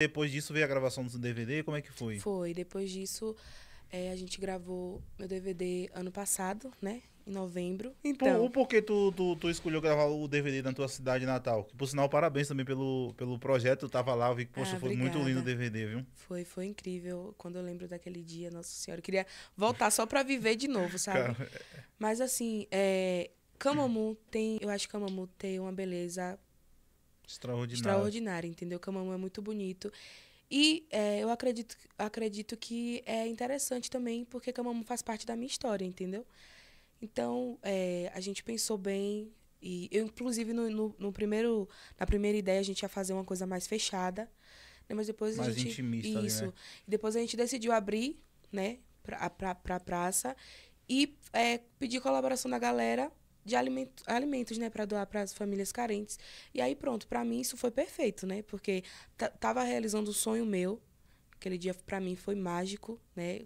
Depois disso veio a gravação do DVD, como é que foi? Foi, depois disso é, a gente gravou meu DVD ano passado, né? Em novembro. Então. Por, por que tu, tu, tu, escolheu gravar o DVD na tua cidade natal? por sinal, parabéns também pelo, pelo projeto. Eu tava lá, eu vi que, poxa, ah, foi muito lindo o DVD, viu? Foi, foi incrível. Quando eu lembro daquele dia, Nossa Senhora, eu queria voltar só pra viver de novo, sabe? Mas assim, é, Camamu tem. Eu acho que Camamu tem uma beleza Extraordinário. Extraordinário, entendeu? Camamão é muito bonito. E é, eu acredito, acredito que é interessante também, porque Camamão faz parte da minha história, entendeu? Então, é, a gente pensou bem. E eu, inclusive, no, no, no, primeiro, na primeira ideia, a gente ia fazer uma coisa mais fechada. Né? Mas depois mais a gente. Intimista isso. Ali, né? E depois a gente decidiu abrir, né, pra, pra, pra praça e é, pedir colaboração da galera de alimento, alimentos, né, para doar para as famílias carentes. E aí pronto, para mim isso foi perfeito, né? Porque tava realizando um sonho meu. Aquele dia para mim foi mágico, né?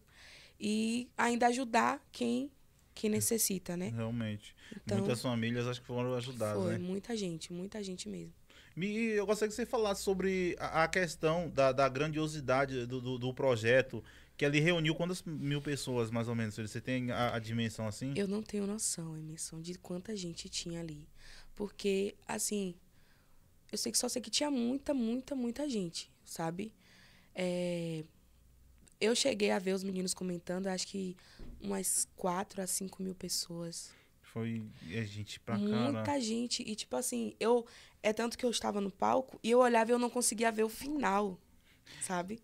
E ainda ajudar quem que necessita, né? Realmente. Então, Muitas famílias acho que foram ajudadas, foi, né? muita gente, muita gente mesmo. E eu gostaria que você falasse sobre a, a questão da, da grandiosidade do, do, do projeto, que ali reuniu quantas mil pessoas, mais ou menos? Você tem a, a dimensão assim? Eu não tenho noção, Emerson, de quanta gente tinha ali. Porque, assim, eu sei que só sei que tinha muita, muita, muita gente, sabe? É, eu cheguei a ver os meninos comentando, acho que umas 4 a 5 mil pessoas. Foi a gente pra cá. Né? Muita gente. E, tipo assim, eu. É tanto que eu estava no palco e eu olhava e eu não conseguia ver o final, sabe?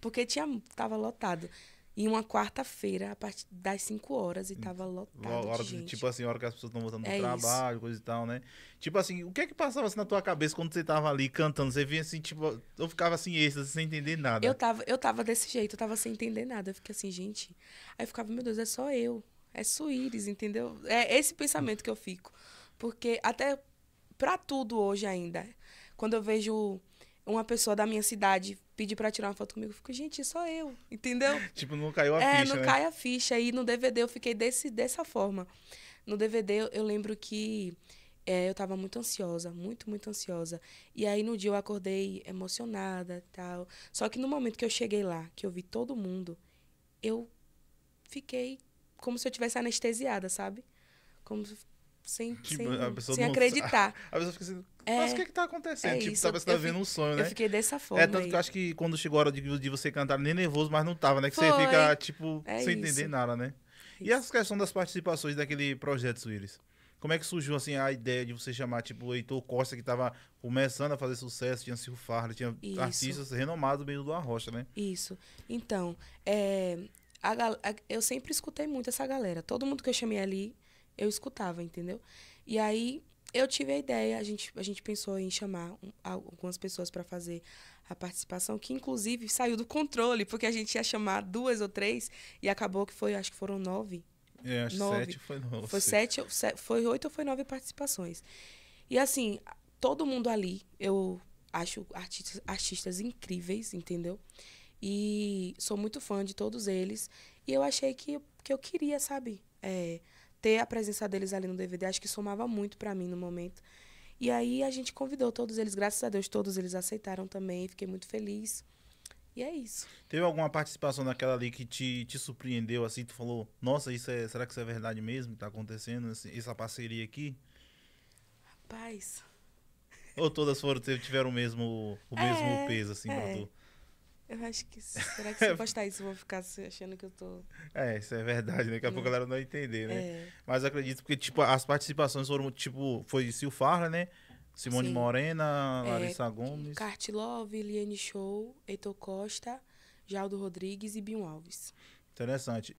Porque tinha, tava lotado. E uma quarta-feira, a partir das 5 horas, e hum. tava lotado. Hora, de gente. Tipo assim, hora que as pessoas estão voltando do é trabalho, isso. coisa e tal, né? Tipo assim, o que é que passava assim, na tua cabeça quando você tava ali cantando? Você vinha assim, tipo, eu ficava assim, êxtase, sem entender nada. Eu tava, eu tava desse jeito, eu tava sem entender nada. Eu fiquei assim, gente. Aí eu ficava, meu Deus, é só eu. É Suíris, entendeu? É esse pensamento que eu fico. Porque até pra tudo hoje ainda. Quando eu vejo uma pessoa da minha cidade pedir para tirar uma foto comigo, eu fico, gente, só eu, entendeu? tipo, não caiu a é, ficha. É, não né? cai a ficha. E no DVD eu fiquei desse, dessa forma. No DVD eu lembro que é, eu tava muito ansiosa, muito, muito ansiosa. E aí no dia eu acordei emocionada tal. Só que no momento que eu cheguei lá, que eu vi todo mundo, eu fiquei como se eu tivesse anestesiada, sabe? Como se sem, tipo, sem, sem não, acreditar. A, a pessoa fica assim, é, mas o que é que tá acontecendo? É tipo, isso, talvez você tá vendo um sonho, né? Eu fiquei dessa é, forma. É, tanto aí. que eu acho que quando chegou a hora de, de você cantar, nem nervoso, mas não tava, né? Que Foi. você fica, tipo, é sem isso. entender nada, né? Isso. E essa questão das participações daquele projeto, Suíris? Como é que surgiu, assim, a ideia de você chamar, tipo, o Heitor Costa, que tava começando a fazer sucesso, tinha Silvio Farley, tinha isso. artistas renomados meio do Arrocha, né? Isso. Então, é, a, a, eu sempre escutei muito essa galera. Todo mundo que eu chamei ali eu escutava, entendeu? E aí eu tive a ideia, a gente, a gente pensou em chamar algumas pessoas para fazer a participação, que inclusive saiu do controle, porque a gente ia chamar duas ou três e acabou que foi, acho que foram nove. É, acho nove. sete foi nove. Foi sete, foi oito ou foi nove participações. E assim, todo mundo ali, eu acho artistas, artistas incríveis, entendeu? E sou muito fã de todos eles. E eu achei que, que eu queria, sabe? É, ter a presença deles ali no DVD, acho que somava muito para mim no momento. E aí a gente convidou todos eles, graças a Deus, todos eles aceitaram também, fiquei muito feliz. E é isso. Teve alguma participação naquela ali que te, te surpreendeu, assim, tu falou, nossa, isso é, será que isso é verdade mesmo que tá acontecendo, assim, essa parceria aqui? Rapaz... Ou todas foram, tiveram o mesmo, o mesmo é, peso, assim, é. pra tu? Eu acho que. Será que se eu é. postar isso, eu vou ficar achando que eu tô. É, isso é verdade, né? Daqui a pouco a galera não vai entender, né? É. Mas acredito que, tipo, as participações foram, tipo, foi Sil Farra, né? Simone Sim. Morena, é, Larissa é, Gomes. Cartilove, Liane Show, Heitor Costa, Jaldo Rodrigues e Binho Alves. Interessante.